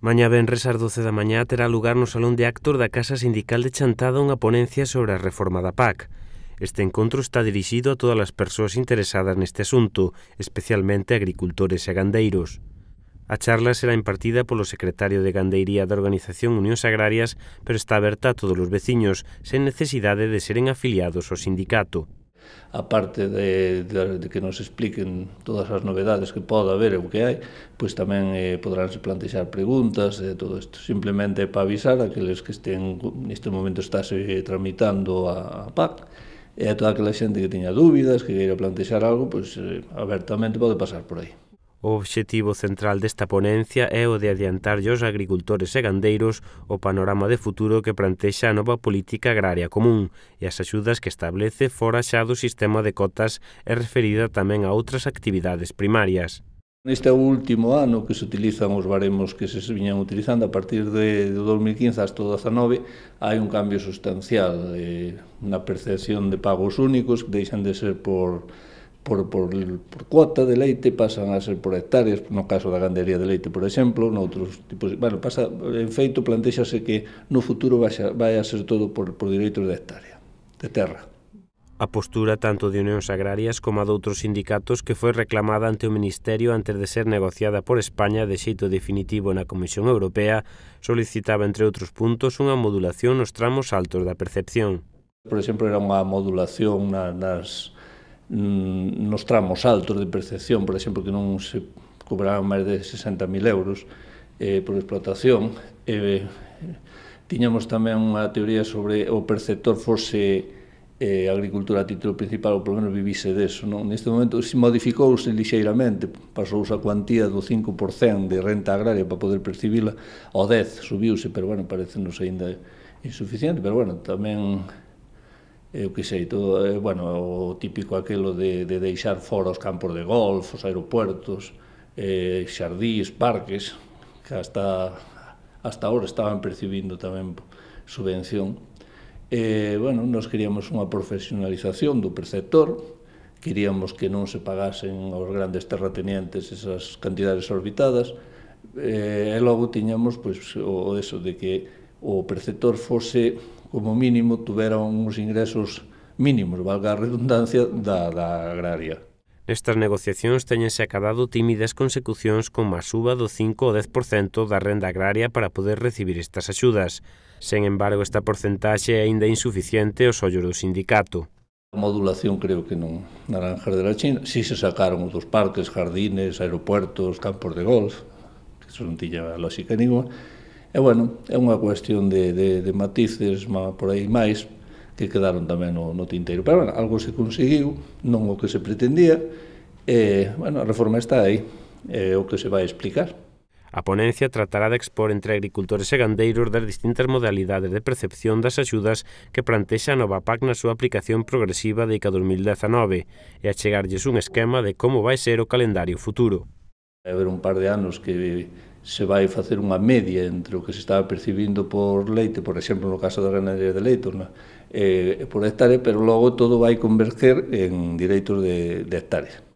Mañá ben ás 12 da mañá terá lugar no Salón de Actos da Casa Sindical de Chantada unha ponencia sobre a reforma da PAC. Este encontro está dirixido a todas as persoas interesadas neste asunto, especialmente agricultores e gandeiros. A charla será impartida polo secretario de Gandeiría da Organización Unións Agrarias, pero está aberta a todos os veciños, sen necesidade de seren afiliados ao sindicato aparte de, de, de que nos expliquen todas as novedades que poda haber e o que hai, pois tamén eh, podránse plantexar preguntas e eh, todo isto. Simplemente para avisar aqueles que estén, neste momento estáse tramitando a, a PAC, e a toda aquela xente que teña dúbidas, que queira plantexar algo, pois eh, abertamente pode pasar por aí. O obxectivo central desta ponencia é o de adiantarlle aos agricultores e gandeiros o panorama de futuro que plantexa a nova política agraria común e as axudas que establece fora xa do sistema de cotas e referida tamén a outras actividades primarias. Neste último ano que se utilizan os baremos que se viñan utilizando a partir de 2015 hasta 2019 hai un cambio sustancial eh, na percepción de pagos únicos que deixan de ser por por, por, por cuota de leite pasan a ser por hectáreas, no caso da gandería de leite, por exemplo, noutros tipos, bueno, pasa, en feito plantéxase que no futuro vai a, vai a ser todo por, por direitos de hectárea, de terra. A postura tanto de Unións Agrarias como a doutros sindicatos que foi reclamada ante o Ministerio antes de ser negociada por España de xeito definitivo na Comisión Europea solicitaba, entre outros puntos, unha modulación nos tramos altos da percepción. Por exemplo, era unha modulación na, nas, Mm, nos tramos altos de percepción, por exemplo, que non se cobraban máis de 60.000 euros eh, por explotación, eh, tiñamos tamén unha teoría sobre o perceptor fose eh, agricultura a título principal, ou polo menos vivise deso. Non? Neste momento se modificouse lixeiramente, pasouse a cuantía do 5% de renta agraria para poder percibila, ao 10 subiuse, pero bueno, parece nos aínda insuficiente, pero bueno, tamén eu que sei, todo, eh, bueno, o típico aquelo de, de deixar fora os campos de golf, os aeropuertos, eh, xardís, parques, que hasta, hasta ahora estaban percibindo tamén subvención. Eh, bueno, nos queríamos unha profesionalización do preceptor, queríamos que non se pagasen aos grandes terratenientes esas cantidades orbitadas, eh, e logo tiñamos pois, o eso de que o preceptor fose como mínimo tuvera uns ingresos mínimos, valga a redundancia, da, da agraria. Nestas negociacións teñense acabado tímidas consecucións con má suba do 5 ao 10% da renda agraria para poder recibir estas axudas. Sen embargo, esta porcentaxe é aínda insuficiente aos ollos do sindicato. A modulación creo que non naranjas de la China. Si se sacaron dos parques, jardines, aeropuertos, campos de golf, que son tiña lógica ninguna, E, bueno, é unha cuestión de, de, de matices má, por aí máis que quedaron tamén no, no tinteiro. Pero, bueno, algo se conseguiu, non o que se pretendía, e, bueno, a reforma está aí, é o que se vai explicar. A ponencia tratará de expor entre agricultores e gandeiros das distintas modalidades de percepción das axudas que plantexa a nova PAC na súa aplicación progresiva de ICA 2019 e achegarlles un esquema de como vai ser o calendario futuro. Haber un par de anos que se vai facer unha media entre o que se estaba percibindo por leite, por exemplo, no caso da ganadería de leite, na, eh, por hectárea, pero logo todo vai converger en direitos de, de hectáreas.